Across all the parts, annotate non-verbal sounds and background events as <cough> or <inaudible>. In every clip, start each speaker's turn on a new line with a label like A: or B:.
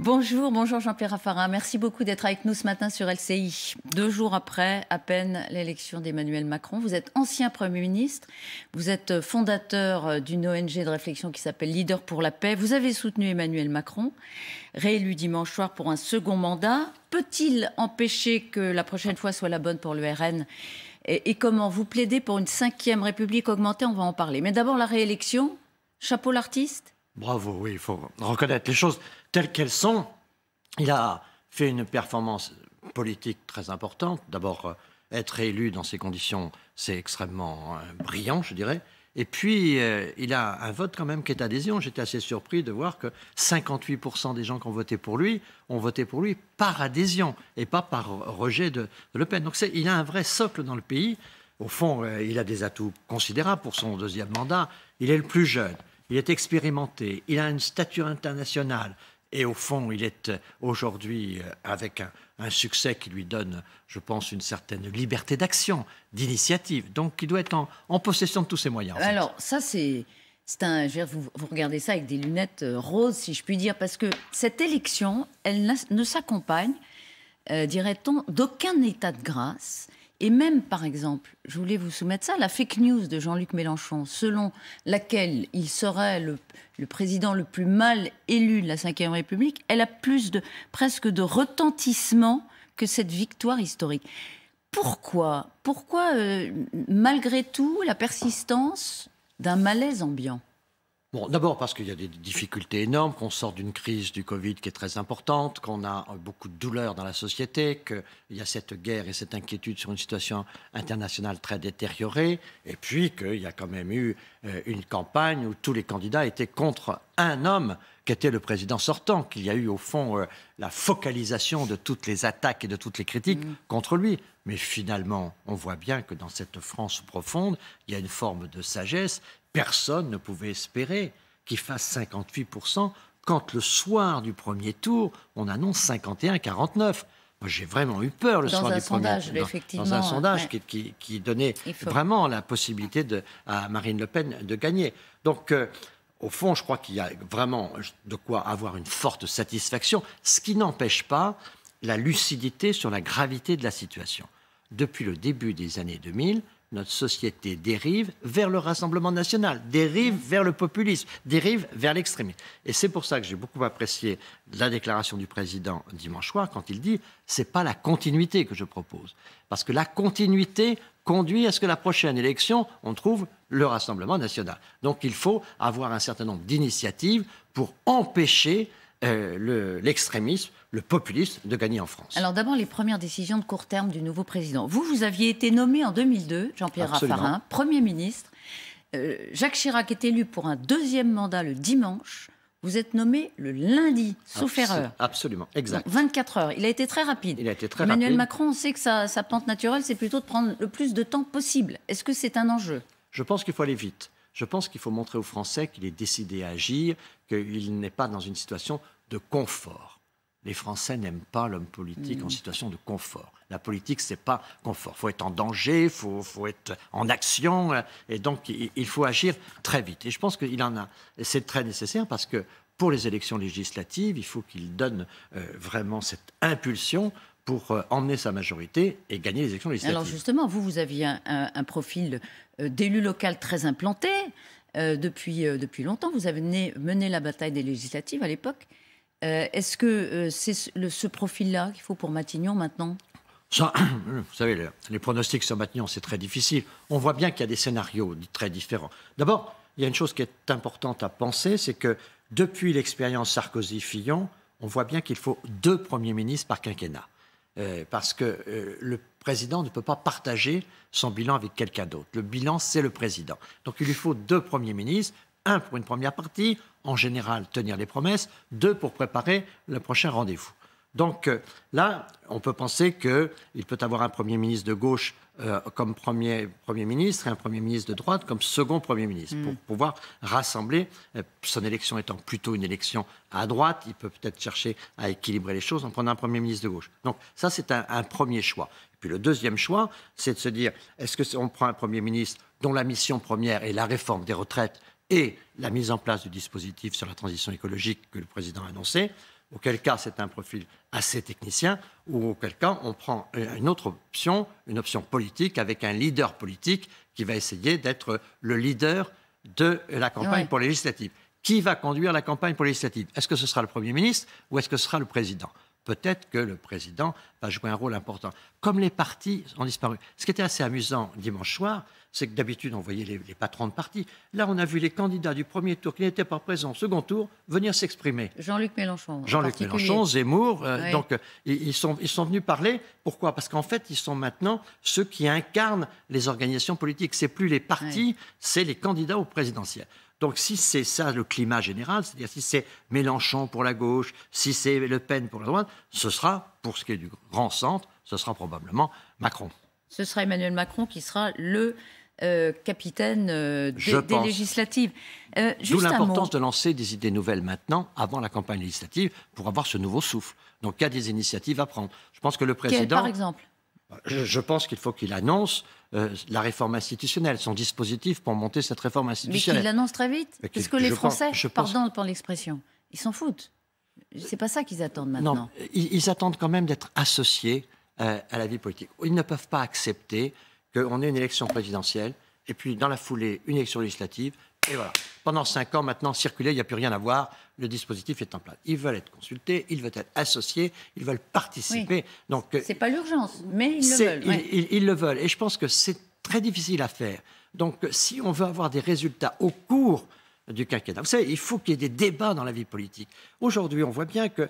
A: Bonjour, bonjour Jean-Pierre Raffarin. Merci beaucoup d'être avec nous ce matin sur LCI. Deux jours après à peine l'élection d'Emmanuel Macron, vous êtes ancien Premier ministre, vous êtes fondateur euh, d'une ONG de réflexion qui s'appelle Leader pour la paix. Vous avez soutenu Emmanuel Macron, réélu dimanche soir pour un second mandat. Peut-il empêcher que la prochaine fois soit la bonne pour le RN et, comment vous plaidez pour une cinquième République augmentée On va en parler. Mais d'abord la réélection. Chapeau l'artiste
B: Bravo, oui, il faut reconnaître les choses telles qu'elles sont. Il a fait une performance politique très importante. D'abord, euh, être élu dans ces conditions, c'est extrêmement euh, brillant, je dirais. Et puis, euh, il a un vote quand même qui est adhésion. J'étais assez surpris de voir que 58% des gens qui ont voté pour lui ont voté pour lui par adhésion et pas par rejet de, Le Pen. Donc, il a un vrai socle dans le pays. Au fond, il a des atouts considérables pour son deuxième mandat. Il est le plus jeune, il est expérimenté, il a une stature internationale, et au fond, il est euh, aujourd'hui euh, avec un, succès qui lui donne, je pense, une certaine liberté d'action, d'initiative. Donc, il doit être en, possession de tous ses moyens.
A: Alors, ça, c'est. C'est un, je vous, vous, regardez ça avec des lunettes euh, roses, si je puis dire, parce que cette élection, elle ne s'accompagne, dirait-on, d'aucun état de grâce. Et même, par exemple, je voulais vous soumettre ça, la fake news de Jean-Luc Mélenchon, selon laquelle il serait le, président le plus mal élu de la Ve République, elle a plus de, presque de retentissement que cette victoire historique. Pourquoi Pourquoi, euh, malgré tout, la persistance d'un malaise ambiant
B: d'abord parce qu'il y a des difficultés énormes, qu'on sort d'une crise du Covid qui est très importante, qu'on a euh, beaucoup de douleurs dans la société, qu'il y a cette guerre et cette inquiétude sur une situation internationale très détériorée, et puis qu'il y a quand même eu euh, une campagne où tous les candidats étaient contre un homme qui était le président sortant, qu'il y a eu au fond euh, la focalisation de toutes les attaques et de toutes les critiques mmh. contre lui. Mais finalement, on voit bien que dans cette France profonde, il y a une forme de sagesse personne ne pouvait espérer qu'il fasse 58% quand le soir du premier tour, on annonce 51-49. j'ai vraiment eu peur le soir du premier tour. Dans, un sondage qui, donnait vraiment la possibilité à Marine Le Pen de gagner. Donc, euh, au fond, je crois qu'il y a vraiment de quoi avoir une forte satisfaction, ce qui n'empêche pas la lucidité sur la gravité de la situation. Depuis le début des années 2000, notre société dérive vers le Rassemblement national, dérive mmh. vers le populisme, dérive vers l'extrémisme. Et c'est pour ça que j'ai beaucoup apprécié la déclaration du président dimanche soir quand il dit n'est pas la continuité que je propose, parce que la continuité conduit à ce que la prochaine élection on trouve le Rassemblement national. Donc il faut avoir un certain nombre d'initiatives pour empêcher euh, l'extrémisme, le, populisme de gagner en France.
A: Alors d'abord, les premières décisions de court terme du nouveau président. Vous, vous aviez été nommé en 2002, Jean-Pierre Raffarin, Premier ministre. Euh, Jacques Chirac est élu pour un deuxième mandat le dimanche. Vous êtes nommé le lundi, sauf
B: Absolument, exact. 24 heures. Il a été très rapide. Il a été très Emmanuel
A: Macron, on sait que sa, sa pente naturelle, c'est plutôt de prendre le plus de temps possible. Est-ce que c'est un enjeu
B: Je pense qu'il faut aller vite. Je pense qu'il faut montrer aux Français qu'il est décidé à agir, qu'il n'est pas dans une situation de confort. Les Français n'aiment pas l'homme politique en mm. situation de confort. La politique, c'est pas confort. Il faut être en danger, il faut, être en action, euh, et donc il faut agir très vite. Et je pense qu'il en a. C'est très nécessaire parce que pour les élections législatives, il faut qu'il donne euh, vraiment cette impulsion pour euh, emmener sa majorité et gagner les élections législatives. Alors justement,
A: vous, vous aviez un, profil euh, d'élu local très implanté euh, depuis, depuis longtemps. Vous avez mené, la bataille des législatives à l'époque. Est-ce que c'est ce, ce profil-là qu'il faut pour Matignon maintenant
B: ça, <clears throat> vous savez, les, les pronostics sur Matignon, c'est très difficile. On voit bien qu'il y a des scénarios très différents. D'abord, il y a une chose qui est importante à penser, c'est que depuis l'expérience Sarkozy-Fillon, on voit bien qu'il faut deux premiers ministres par quinquennat. Euh, parce que euh, le président ne peut pas partager son bilan avec quelqu'un d'autre. Le bilan, c'est le président. Donc il lui faut deux premiers ministres, un pour une première partie, en général tenir les promesses, deux pour préparer le prochain rendez-vous. Donc euh, là, on peut penser qu'il peut avoir un Premier ministre de gauche euh, comme premier, ministre et un Premier ministre de droite comme second Premier ministre, pour hmm. pouvoir rassembler, euh, son élection étant plutôt une élection à droite, il peut peut-être chercher à équilibrer les choses en prenant un Premier ministre de gauche. Donc ça, c'est un, premier choix. Et puis le deuxième choix, c'est de se dire, est-ce qu'on prend un Premier ministre dont la mission première est la réforme des retraites et la mise en place du dispositif sur la transition écologique que le Président a annoncé auquel cas c'est un profil assez technicien, ou auquel cas on prend une autre option, une option politique, avec un leader politique qui va essayer d'être le leader de la campagne pour les législatives. Qui va conduire la campagne pour les législatives Est-ce que ce sera le Premier ministre ou est-ce que ce sera le Président Peut-être que le Président va jouer un rôle important. Comme les partis ont disparu. Ce qui était assez amusant dimanche soir, c'est que d'habitude, on voyait les, patrons de parti. Là, on a vu les candidats du premier tour qui n'étaient pas présents au second tour venir s'exprimer.
A: Jean-Luc Mélenchon. Jean-Luc Mélenchon,
B: Zemmour. Euh, donc, euh, ils, sont, ils sont venus parler. Pourquoi Parce qu'en fait, ils sont maintenant ceux qui incarnent les organisations politiques. C'est plus les partis, c'est les candidats au présidentiel. Donc si c'est ça le climat général, c'est-à-dire si c'est Mélenchon pour la gauche, si c'est Le Pen pour la droite, ce sera, pour ce qui est du grand centre, ce sera probablement Macron.
A: Ce sera Emmanuel Macron qui sera le euh, capitaine euh, des, législatives. Euh, D'où l'importance de
B: lancer des idées nouvelles maintenant, avant la campagne législative, pour avoir ce nouveau souffle. Donc il y a des initiatives à prendre. Je pense que le président. par exemple je, pense qu'il faut qu'il annonce la réforme institutionnelle, son dispositif pour monter cette réforme institutionnelle. Mais qu'il
A: l'annonce très vite. Parce que les Français, pardon pour l'expression, ils s'en foutent. C'est pas ça qu'ils attendent maintenant.
B: ils attendent quand même d'être associés à la vie politique. Ils ne peuvent pas accepter qu'on ait une élection présidentielle, et puis dans la foulée, une élection législative, et voilà. Pendant cinq ans, maintenant, circuler, il n'y a plus rien à voir. Le dispositif est en place. Ils veulent être consultés, ils veulent être associés, ils veulent participer. Ce Donc, euh, c'est pas l'urgence, mais ils le veulent. ils le veulent, et je pense que c'est très difficile à faire. Donc, si on veut avoir des résultats au cours du quinquennat, vous savez, il faut qu'il y ait des débats dans la vie politique. Aujourd'hui, on voit bien que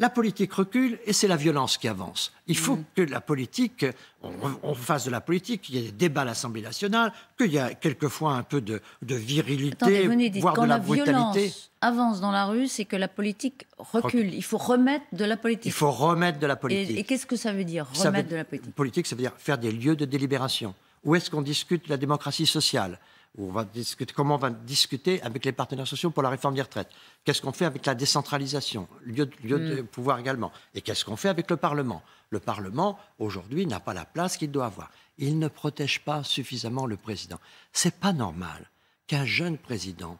B: la politique recule et c'est la violence qui avance. Il faut mm. que la politique, on, fasse de la politique, qu'il y ait des débats à l'Assemblée nationale, qu'il y a quelquefois un peu de, virilité, Attendez, quand de la, Violence
A: avance dans la rue, c'est que la politique recule. Il faut remettre de la politique.
B: Il faut remettre de la politique. Et,
A: qu'est-ce que ça veut dire, remettre de la
B: politique Politique, ça veut dire faire des lieux de délibération. Où est-ce qu'on discute la démocratie sociale va comment on va discuter avec les partenaires sociaux pour la réforme des retraites. Qu'est-ce qu'on fait avec la décentralisation, lieu, de mm. pouvoir également. Et qu'est-ce qu'on fait avec le Parlement Le Parlement, aujourd'hui, n'a pas la place qu'il doit avoir. Il ne protège pas suffisamment le président. C'est pas normal qu'un jeune président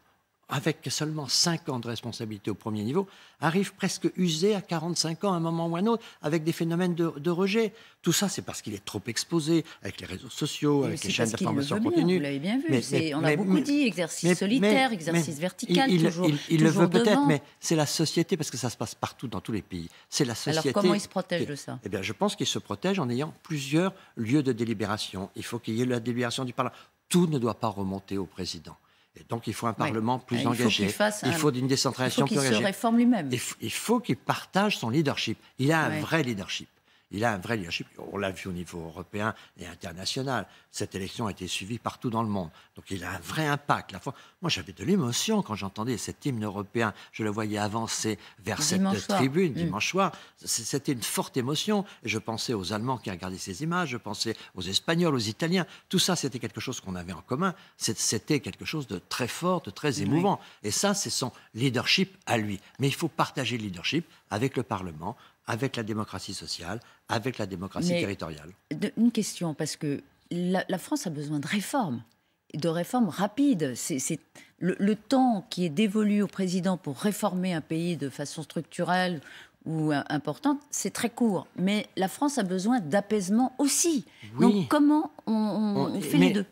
B: avec seulement 5 ans de responsabilité au premier niveau, arrive presque usé à 45 ans, à un moment ou à un autre, avec des phénomènes de, rejet. Tout ça, c'est parce qu'il est trop exposé avec les réseaux sociaux, avec les chaînes d'information continue. Vous l'avez bien vu, on a beaucoup dit
A: exercice solitaire, exercice vertical, il, toujours. Il, le veut peut-être, mais
B: c'est la société, parce que ça se passe partout dans tous les pays. C'est la société. Alors comment il se protège de ça Eh bien, je pense qu'il se protège en ayant plusieurs lieux de délibération. Il faut qu'il y ait la délibération du Parlement. Tout ne doit pas remonter au président donc il faut un Parlement plus engagé. Ah, il, faut une décentralisation il plus réforme
A: lui-même. Il, faut qu'il
B: partage son leadership. Il a un vrai leadership. Il a un vrai leadership. On l'a vu au niveau européen et international. Cette élection a été suivie partout dans le monde. Donc il a un vrai impact. Moi, j'avais de l'émotion quand j'entendais cet hymne européen. Je le voyais avancer vers cette tribune dimanche soir. Mm. C'était une forte émotion. Je pensais aux Allemands qui regardaient ces images. Je pensais aux Espagnols, aux Italiens. Tout ça, c'était quelque chose qu'on avait en commun. C'était quelque chose de très fort, de très émouvant. Et ça, c'est son leadership à lui. Mais il faut partager le leadership avec le Parlement, avec la démocratie sociale, avec la démocratie territoriale.
A: une question, parce que la, France a besoin de réformes, de réformes rapides. C'est le, temps qui est dévolu au président pour réformer un pays de façon structurelle ou importante, c'est très court. Mais la France a besoin d'apaisement aussi. Donc comment on, fait les deux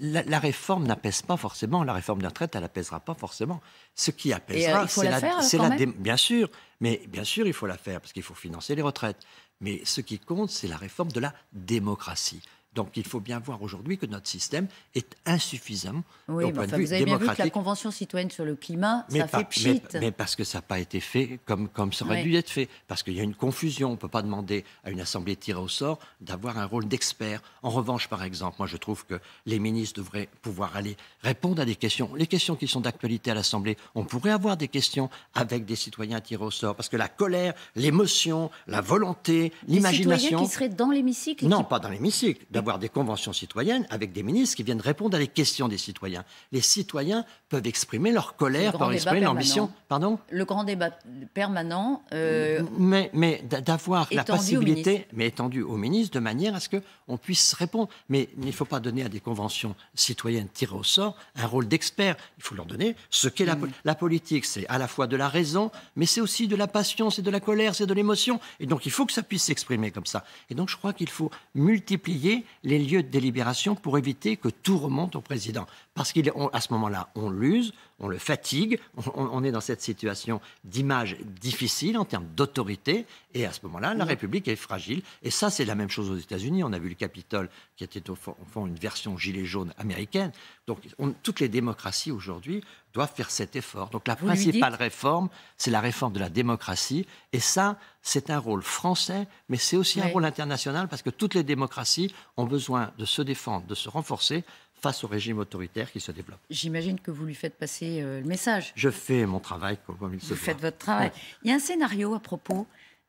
B: la, réforme n'apaise pas forcément. La réforme de retraite, elle n'apaisera pas forcément. Ce qui euh, apaisera, c'est la, bien sûr, mais bien sûr, il faut la faire parce qu'il faut financer les retraites. Mais ce qui compte, c'est la réforme de la démocratie. Donc il faut bien voir aujourd'hui que notre système est insuffisant. Oui, mais vous avez bien vu que la
A: Convention citoyenne sur le climat, ça fait pchit. Mais,
B: parce que ça n'a pas été fait comme, comme ça aurait dû être fait. Parce qu'il y a une confusion. On ne peut pas demander à une assemblée tirée au sort d'avoir un rôle d'expert. En revanche, par exemple, moi je trouve que les ministres devraient pouvoir aller répondre à des questions. Les questions qui sont d'actualité à l'Assemblée, on pourrait avoir des questions avec des citoyens tirés au sort. Parce que la colère, l'émotion, la volonté, l'imagination... Des citoyens qui serait
A: dans l'hémicycle Non,
B: pas dans l'hémicycle d'avoir des conventions citoyennes avec des ministres qui viennent répondre à les questions des citoyens. Les citoyens peuvent exprimer leur colère, peuvent exprimer l'ambition. Pardon
A: Le grand débat permanent.
B: Euh, mais mais d'avoir la possibilité, mais étendue aux ministres, de manière à ce qu'on puisse répondre. Mais il ne faut pas donner à des conventions citoyennes tirées au sort un rôle d'expert. Il faut leur donner ce qu'est la, mm. la politique. C'est à la fois de la raison, mais c'est aussi de la passion, c'est de la colère, c'est de l'émotion. Et donc il faut que ça puisse s'exprimer comme ça. Et donc je crois qu'il faut multiplier les lieux de délibération pour éviter que tout remonte au président. Parce qu'à ce moment-là, on l'use, on le fatigue, on, est dans cette situation d'image difficile en termes d'autorité, et à ce moment-là, la mm. République est fragile. Et ça, c'est la même chose aux États-Unis. On a vu le Capitole, qui était au fond, une version gilet jaune américaine. Donc, toutes les démocraties aujourd'hui doivent faire cet effort. Donc, la principale réforme, c'est la réforme de la démocratie, et ça, c'est un rôle français, mais c'est aussi un rôle international, parce que toutes les démocraties ont besoin de se défendre, de se renforcer face au régime autoritaire qui se développe.
A: J'imagine que vous lui faites passer euh, le message.
B: Je fais mon travail comme il
A: se se Vous faites votre travail. Il y a un scénario à propos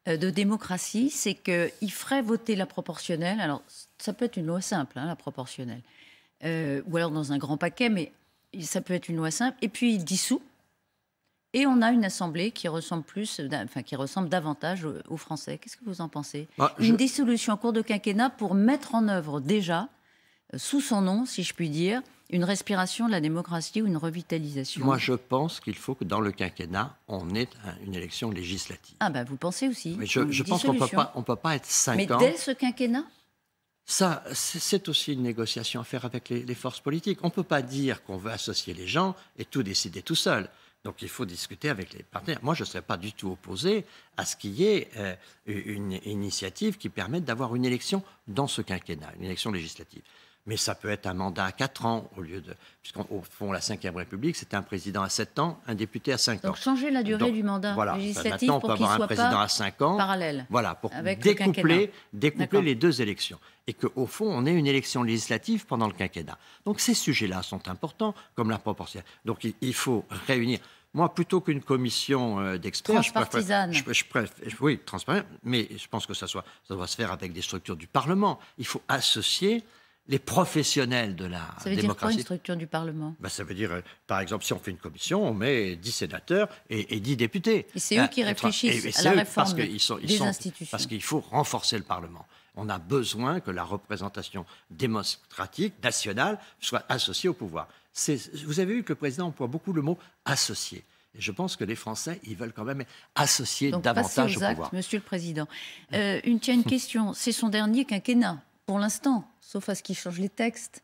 A: euh, de démocratie, c'est qu'il ferait voter la proportionnelle. Alors, ça peut être une loi simple, hein, la proportionnelle. Euh, ou alors dans un grand paquet, mais ça peut être une loi simple. Et puis, il dissout. Et on a une assemblée qui ressemble plus, enfin qui ressemble davantage aux, Français. Qu'est-ce que vous en pensez bah, Une dissolution en cours de quinquennat pour mettre en œuvre déjà sous son nom, si je puis dire, une respiration de la démocratie ou une revitalisation Moi, je
B: pense qu'il faut que dans le quinquennat, on ait une élection législative.
A: Ah ben, vous pensez aussi Mais je, pense qu'on ne
B: peut pas être cinq Mais ans... Mais dès ce quinquennat ça, c'est aussi une négociation à faire avec les, forces politiques. On ne peut pas dire qu'on veut associer les gens et tout décider tout seul. Donc il faut discuter avec les partenaires. Moi, je ne serais pas du tout opposé à ce qu'il y ait euh, une initiative qui permette d'avoir une élection dans ce quinquennat, une élection législative mais ça peut être un mandat à 4 ans au lieu de... Puisqu'au fond, la Ve République, c'était un président à 7 ans, un député à 5 ans. Donc
A: changer la durée du mandat ben, législatif pour qu'il soit un président à 5 ans, parallèle.
B: Voilà, pour découpler, découpler les deux élections. Et qu'au fond, on ait une élection législative pendant le quinquennat. Donc ces sujets-là sont importants, comme la proportionnelle. Donc il, faut réunir... Moi, plutôt qu'une commission euh, d'experts, je je, oui, transparent, mais je pense que ça, soit, ça doit se faire avec des structures du Parlement. Il faut associer les professionnels de la ça veut Dire quoi, une
A: structure du Parlement
B: bah, Ça veut dire, euh, par exemple, si on fait une commission, on met 10 sénateurs et, et 10 députés. Et c'est eux qui euh, réfléchissent à la réforme parce sont, ils des sont, institutions. Parce qu'il faut renforcer le Parlement. On a besoin que la représentation démocratique, nationale, soit associée au pouvoir. Vous avez vu que le président emploie beaucoup le mot associé. Et je pense que les Français, ils veulent quand même associer Donc, davantage aux au pouvoir. Monsieur
A: le Président, euh, une, tienne question. C'est son dernier quinquennat, pour l'instant sauf à ce qu'il change les textes.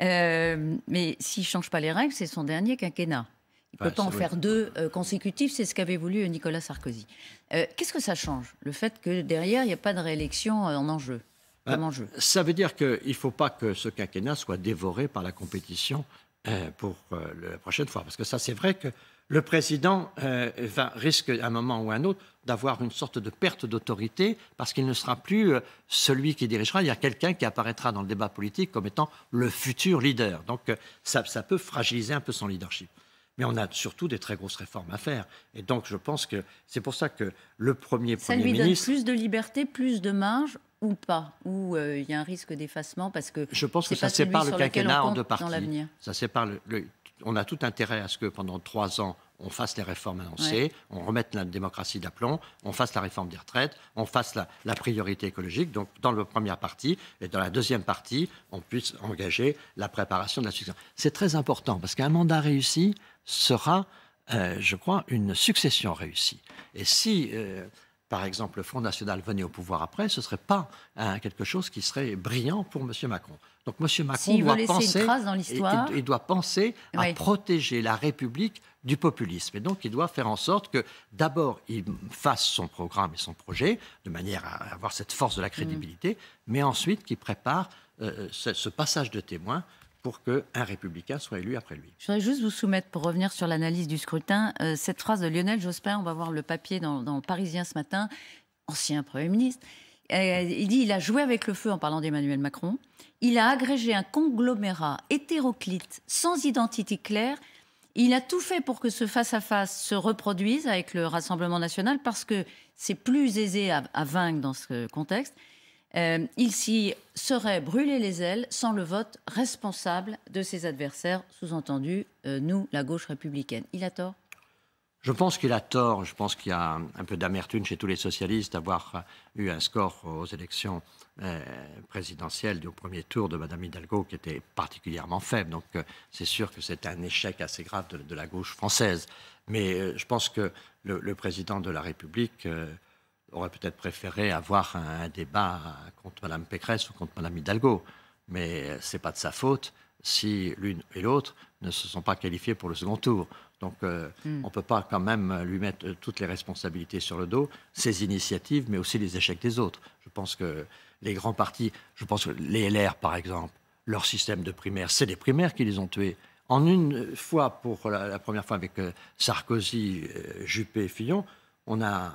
A: Euh, mais s'il ne change pas les règles, c'est son dernier quinquennat.
B: Il ne peut pas en faire
A: deux euh, consécutifs, c'est ce qu'avait voulu Nicolas Sarkozy. Euh, qu'est-ce que ça change, le fait que derrière, il n'y a pas de réélection en enjeu, bah, en enjeu.
B: Ça veut dire qu'il ne faut pas que ce quinquennat soit dévoré par la compétition pour la prochaine fois. Parce que ça, c'est vrai que le président euh, va, risque à un moment ou à un autre d'avoir une sorte de perte d'autorité parce qu'il ne sera plus euh, celui qui dirigera. Il y a quelqu'un qui apparaîtra dans le débat politique comme étant le futur leader. Donc euh, ça, peut fragiliser un peu son leadership. Mais on a surtout des très grosses réformes à faire. Et donc je pense que c'est pour ça que le premier ça lui donne plus
A: de liberté, plus de marge ou pas, ou il y a un risque d'effacement parce que je pense que ça sépare le quinquennat en deux parties.
B: Ça sépare le on a tout intérêt à ce que pendant trois ans, on fasse les réformes annoncées, on remette la démocratie d'aplomb, on fasse la réforme des retraites, on fasse la, priorité écologique. Donc, dans la première partie et dans la deuxième partie, on puisse engager la préparation de la succession. C'est très important parce qu'un mandat réussi sera, euh, je crois, une succession réussie. Et si euh, par exemple, le Front National venait au pouvoir après, ce ne serait pas hein, quelque chose qui serait brillant pour M. Macron. Donc M. Macron doit penser, il, doit penser à protéger la République du populisme. Et donc il doit faire en sorte que d'abord il fasse son programme et son projet de manière à avoir cette force de la mm. crédibilité, mais ensuite qu'il prépare euh, ce, ce, passage de témoin pour qu'un républicain soit élu après lui.
A: Je voudrais juste vous soumettre, pour revenir sur l'analyse du scrutin, euh, cette phrase de Lionel Jospin, on va voir le papier dans, le Parisien ce matin, ancien Premier ministre. Euh, il dit il a joué avec le feu en parlant d'Emmanuel Macron. Il a agrégé un conglomérat hétéroclite, sans identité claire. Il a tout fait pour que ce face-à-face se reproduise avec le Rassemblement national parce que c'est plus aisé à vaincre dans ce contexte. Euh, il s'y serait brûlé les ailes sans le vote responsable de ses adversaires, sous-entendu euh, nous, la gauche républicaine. Il a tort
B: Je pense qu'il a tort. Je pense qu'il y a un peu d'amertume chez tous les socialistes d'avoir euh, eu un score aux élections présidentielles du premier tour de Mme Hidalgo qui était particulièrement faible. Donc c'est sûr que c'est un échec assez grave de, la gauche française. Mais je pense que le président de la République aurait peut-être préféré avoir un, débat contre Mme Pécresse ou contre Mme Hidalgo. Mais ce n'est pas de sa faute si l'une et l'autre ne se sont pas qualifiées pour le second tour. Donc euh, hmm. on ne peut pas quand même lui mettre euh, toutes les responsabilités sur le dos, ses initiatives, mais aussi les échecs des autres. Je pense que les grands partis, je pense que les LR par exemple, leur système de primaires, c'est les primaires qui les ont tués. En une fois, pour la, première fois avec euh, Sarkozy, Juppé Juppé, Fillon, on a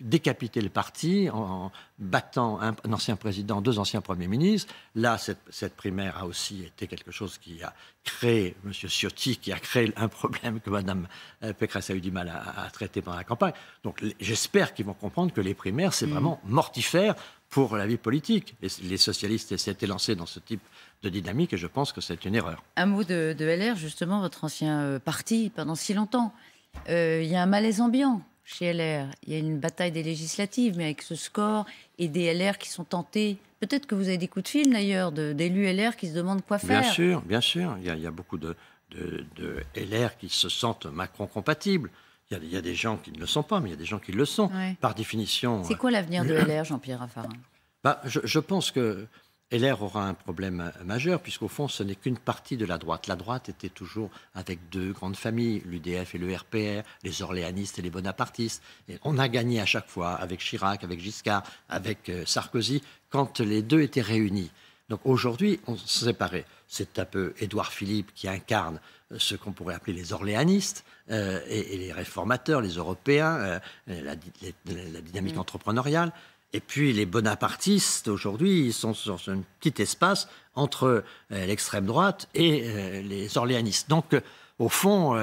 B: décapiter le parti en, battant un, ancien président, deux anciens premiers ministres. Là, cette, cette, primaire a aussi été quelque chose qui a créé M. Ciotti, qui a créé un problème que Mme euh, Pécresse a eu du mal à, traiter pendant la campagne. Donc j'espère qu'ils vont comprendre que les primaires, c'est mmh. vraiment mortifère pour la vie politique. les socialistes s'étaient lancés dans ce type de dynamique et je pense que c'est une erreur.
A: Un mot de, LR, justement, votre ancien euh, parti pendant si longtemps. Euh, il y a un malaise ambiant chez LR. Il y a une bataille des législatives, mais avec ce score et des LR qui sont tentés. Peut-être que vous avez des coups de fil d'ailleurs d'élus LR qui se demandent quoi faire. Bien sûr,
B: bien sûr. Il y a, beaucoup de, de, LR qui se sentent Macron compatibles. Il y, a, des gens qui ne le sont pas, mais il y a des gens qui le sont. Par définition. C'est quoi
A: l'avenir de euh, LR, Jean-Pierre Raffarin
B: bah, je, pense que LR aura un problème euh, majeur, puisqu'au fond, ce n'est qu'une partie de la droite. La droite était toujours avec deux grandes familles, l'UDF et le RPR, les orléanistes et les bonapartistes. Et on a gagné à chaque fois avec Chirac, avec Giscard, avec euh, Sarkozy, quand les deux étaient réunis. Donc aujourd'hui, on s'est séparés. C'est un peu Édouard Philippe qui incarne euh, ce qu'on pourrait appeler les orléanistes et, les réformateurs, les Européens, la, dynamique mmh. entrepreneuriale. Et puis les bonapartistes, aujourd'hui, ils sont sur un petit espace entre euh, l'extrême droite et euh, les orléanistes. Donc, euh, au fond,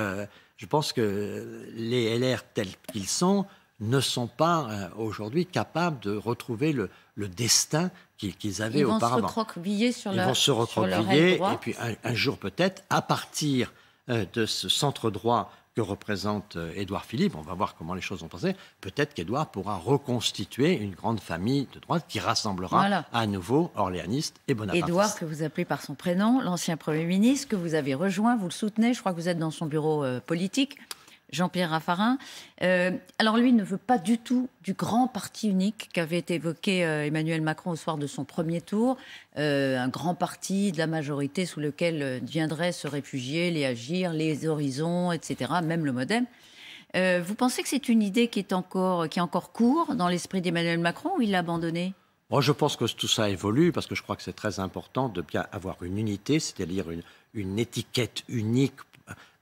B: je pense que les LR tels qu'ils sont ne sont pas aujourd'hui capables de retrouver le, destin qu'ils avaient auparavant. Ils vont se
A: recroqueviller sur vont se et puis
B: un jour peut-être, à partir de ce centre droit que représente euh, Édouard Philippe, on va voir comment les choses ont passé, peut-être qu'Édouard pourra reconstituer une grande famille de droite qui rassemblera à nouveau orléanistes et bonapartistes. Édouard, que
A: vous appelez par son prénom, l'ancien Premier ministre, que vous avez rejoint, vous le soutenez, je crois que vous êtes dans son bureau euh, politique. Jean-Pierre Raffarin. Euh, alors lui ne veut pas du tout du grand parti unique qu'avait évoqué euh, Emmanuel Macron au soir de son premier tour, euh, un grand parti de la majorité sous lequel viendraient se réfugier les Agir, les Horizons, etc., même le Modem. vous pensez que c'est une idée qui est encore, qui est encore court dans l'esprit d'Emmanuel Macron ou il l'a abandonnée
B: je pense que tout ça évolue parce que je crois que c'est très important de bien avoir une unité, c'est-à-dire une, une étiquette unique.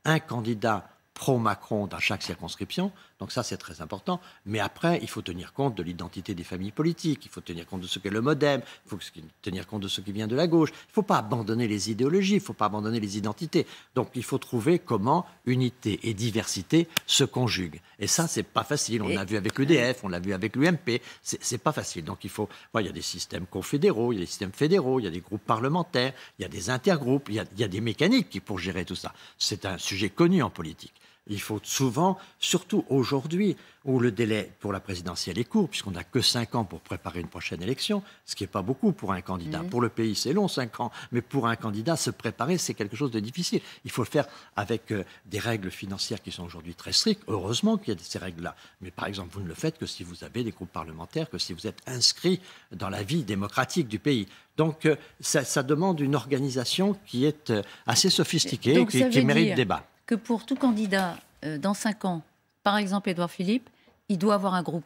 B: Un candidat pro-Macron dans chaque circonscription. Donc ça, c'est très important. Mais après, il faut tenir compte de l'identité des familles politiques, il faut tenir compte de ce qu'est le modem, il faut tenir compte de ce qui vient de la gauche. Il ne faut pas abandonner les idéologies, il ne faut pas abandonner les identités. Donc il faut trouver comment unité et diversité se conjuguent. Et ça, c'est pas facile. On l'a vu avec l'UDF, e on l'a vu avec l'UMP. C'est pas facile. Donc il faut... Il y a des systèmes confédéraux, il y a des systèmes fédéraux, il y a des groupes parlementaires, il y a des intergroupes, il y, a des mécaniques qui pour gérer tout ça. C'est un sujet connu en politique. Il faut souvent, surtout aujourd'hui, où le délai pour la présidentielle est court, puisqu'on n'a que cinq ans pour préparer une prochaine élection, ce qui n'est pas beaucoup pour un candidat. Pour le pays, c'est long, cinq ans, mais pour un candidat, se préparer, c'est quelque chose de difficile. Il faut le faire avec euh, des règles financières qui sont aujourd'hui très strictes. Heureusement qu'il y a ces règles-là. Mais par exemple, vous ne le faites que si vous avez des groupes parlementaires, que si vous êtes inscrit dans la vie démocratique du pays. Donc, euh, ça, demande une organisation qui est euh, assez sophistiquée, et qui, mérite débat
A: que pour tout candidat euh, dans 5 ans, par exemple Édouard Philippe, il doit avoir un groupe.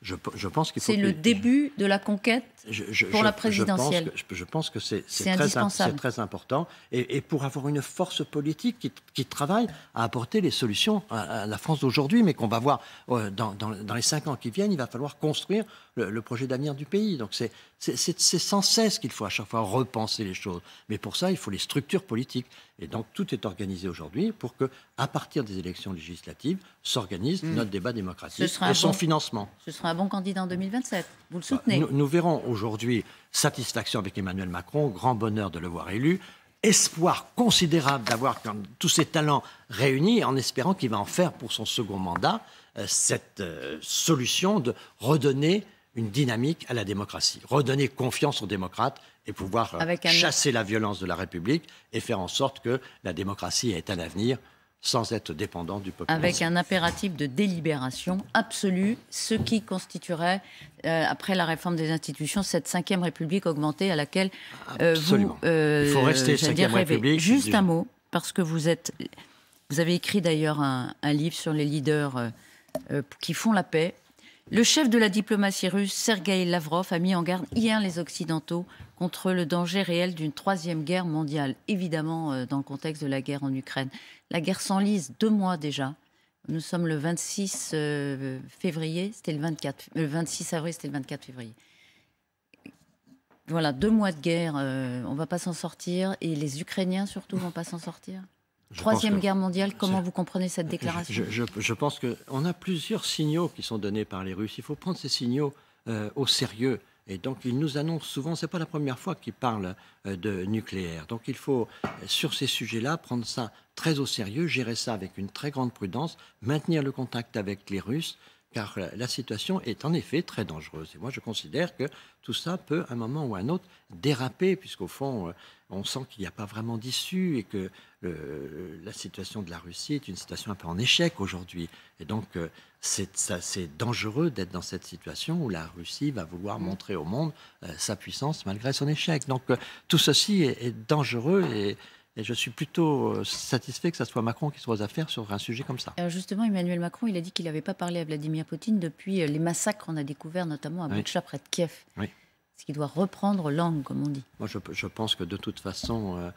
B: Je, pense qu'il C'est le début
A: de la conquête
B: pour la présidentielle. Je pense que, c'est très, important. Et, pour avoir une force politique qui, travaille à apporter les solutions à, la France d'aujourd'hui, mais qu'on va voir euh, dans, dans les cinq ans qui viennent, il va falloir construire le, projet d'avenir du pays. Donc c'est sans cesse qu'il faut à chaque fois repenser les choses. Mais pour ça, il faut les structures politiques. Et donc tout est organisé aujourd'hui pour que, à partir des élections législatives, s'organise hmm. notre débat démocratique et son financement.
A: Ce sera un bon candidat en 2027. Vous le bah, soutenez
B: Nous, verrons aujourd'hui satisfaction avec Emmanuel Macron, grand bonheur de le voir élu espoir considérable d'avoir tous ses talents réunis en espérant qu'il va en faire pour son second mandat euh, cette euh, solution de redonner une dynamique à la démocratie, redonner confiance aux démocrates et pouvoir euh, chasser la violence de la République et faire en sorte que la démocratie ait un avenir sans être dépendant du peuple. Avec un
A: impératif de délibération absolue, ce qui constituerait, euh, après la réforme des institutions, cette cinquième République augmentée à laquelle euh, vous... Il faut rester cinquième République. Juste un mot, parce que vous êtes... Vous avez écrit d'ailleurs un, un, livre sur les leaders qui font la paix le chef de la diplomatie russe, Sergei Lavrov, a mis en garde hier les Occidentaux contre le danger réel d'une troisième guerre mondiale, évidemment euh, dans le contexte de la guerre en Ukraine. La guerre s'enlise deux mois déjà. Nous sommes le 26 euh, février, c'était le, 24, le 26 avril, c'était le 24 février. Voilà, deux mois de guerre, euh, on ne va pas s'en sortir, et les Ukrainiens surtout ne vont pas s'en sortir. Troisième guerre mondiale, comment vous comprenez cette déclaration
B: je, pense qu'on a plusieurs signaux qui sont donnés par les Russes. Il faut prendre ces signaux euh, au sérieux. Et donc, ils nous annoncent souvent, ce n'est pas la première fois qu'ils parlent euh, de nucléaire. Donc, il faut, euh, sur ces sujets-là, prendre ça très au sérieux, gérer ça avec une très grande prudence, maintenir le contact avec les Russes, car la situation est en effet très dangereuse. Et moi, je considère que tout ça peut, à un moment ou à un autre, déraper, puisqu'au fond, on sent qu'il n'y a pas vraiment d'issue et que la situation de la Russie est une situation un peu en échec aujourd'hui. Et donc, euh, c'est dangereux d'être dans cette situation où la Russie va vouloir mm. montrer au monde euh, sa puissance malgré son échec. Donc, euh, tout ceci est, dangereux et, je suis plutôt satisfait que ce soit Macron qui soit aux affaires sur un sujet comme ça.
A: justement, Emmanuel Macron, il a dit qu'il n'avait pas parlé à Vladimir Poutine depuis les massacres qu'on a découverts, notamment à Bucha près de Kiev. Oui. Ce qui doit reprendre langue, comme on dit.
B: Moi, je, pense que de toute façon,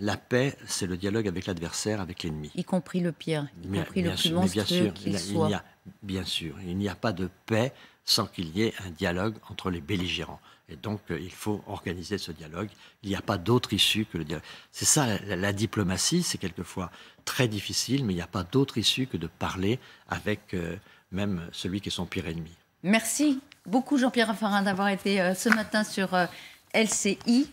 B: la paix, c'est le dialogue avec l'adversaire, avec
A: l'ennemi. Y compris le pire, y compris le plus sûr, qu'il soit.
B: bien sûr, il n'y a pas de paix sans qu'il y ait un dialogue entre les belligérants. Et donc, euh, il faut organiser ce dialogue. Il n'y a pas d'autre issue que le dialogue. C'est ça, la, diplomatie, c'est quelquefois très difficile, mais il n'y a pas d'autre issue que de parler avec euh, même celui qui est son pire
A: ennemi. Merci beaucoup, Jean-Pierre Raffarin, d'avoir été euh, ce matin sur LCI.